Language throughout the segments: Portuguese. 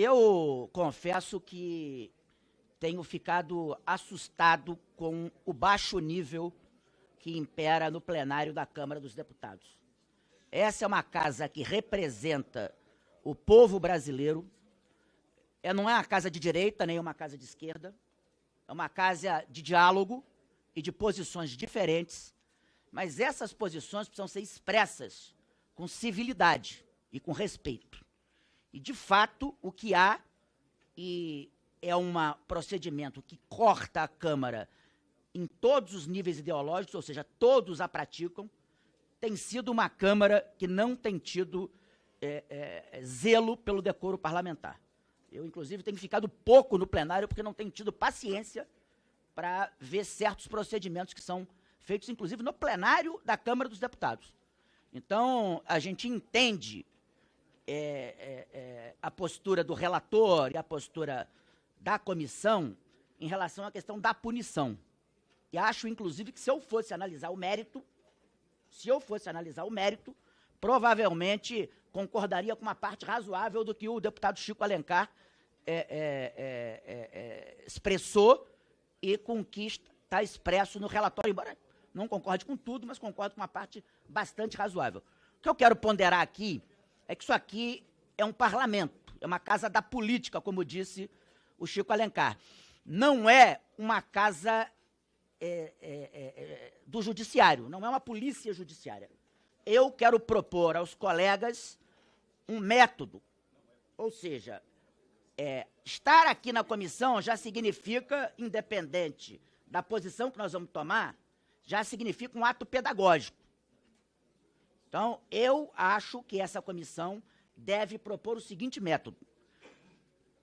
Eu confesso que tenho ficado assustado com o baixo nível que impera no plenário da Câmara dos Deputados. Essa é uma casa que representa o povo brasileiro. É, não é uma casa de direita, nem é uma casa de esquerda. É uma casa de diálogo e de posições diferentes. Mas essas posições precisam ser expressas com civilidade e com respeito. E, de fato, o que há e é um procedimento que corta a Câmara em todos os níveis ideológicos, ou seja, todos a praticam, tem sido uma Câmara que não tem tido é, é, é zelo pelo decoro parlamentar. Eu, inclusive, tenho ficado pouco no plenário porque não tenho tido paciência para ver certos procedimentos que são feitos, inclusive, no plenário da Câmara dos Deputados. Então, a gente entende é, é, é, a postura do relator e a postura da comissão em relação à questão da punição. E acho, inclusive, que se eu fosse analisar o mérito, se eu fosse analisar o mérito, provavelmente concordaria com uma parte razoável do que o deputado Chico Alencar é, é, é expressou e com que está expresso no relatório, embora não concorde com tudo, mas concordo com uma parte bastante razoável. O que eu quero ponderar aqui é que isso aqui é um parlamento, é uma casa da política, como disse o Chico Alencar. Não é uma casa é, é, é, é do judiciário, não é uma polícia judiciária. Eu quero propor aos colegas um método, ou seja, é, estar aqui na comissão já significa, independente da posição que nós vamos tomar, já significa um ato pedagógico. Então, eu acho que essa comissão deve propor o seguinte método: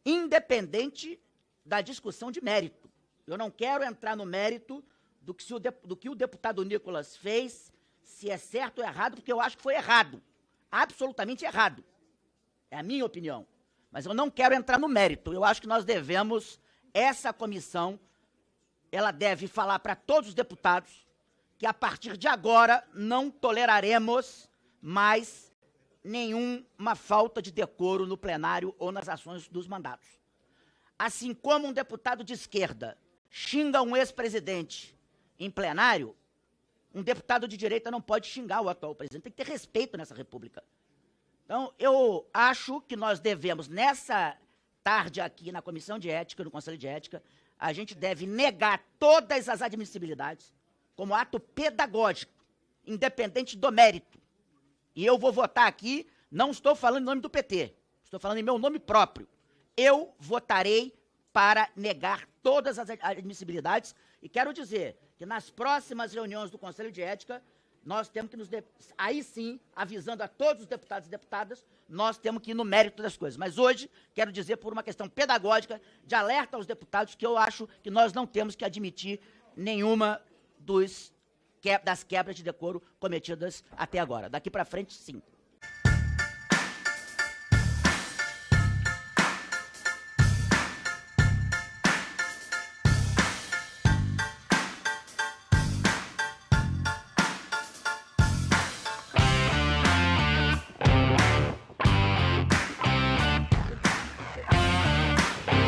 independente da discussão de mérito. Eu não quero entrar no mérito do que, o, do que o deputado Nicolas fez, se é certo ou errado, porque eu acho que foi errado. Absolutamente errado. É a minha opinião. Mas eu não quero entrar no mérito. Eu acho que nós devemos, essa comissão, ela deve falar para todos os deputados, que a partir de agora não toleraremos mais nenhuma falta de decoro no plenário ou nas ações dos mandatos. Assim como um deputado de esquerda xinga um ex-presidente em plenário, um deputado de direita não pode xingar o atual presidente, tem que ter respeito nessa república. Então, eu acho que nós devemos, nessa tarde aqui na Comissão de Ética, no Conselho de Ética, a gente deve negar todas as admissibilidades, como ato pedagógico, independente do mérito. E eu vou votar aqui, não estou falando em nome do PT, estou falando em meu nome próprio. Eu votarei para negar todas as admissibilidades e quero dizer que nas próximas reuniões do Conselho de Ética, nós temos que nos. De... Aí sim, avisando a todos os deputados e deputadas, nós temos que ir no mérito das coisas. Mas hoje, quero dizer, por uma questão pedagógica, de alerta aos deputados, que eu acho que nós não temos que admitir nenhuma dos, que, é, das quebras de decoro cometidas até agora. Daqui para frente, sim.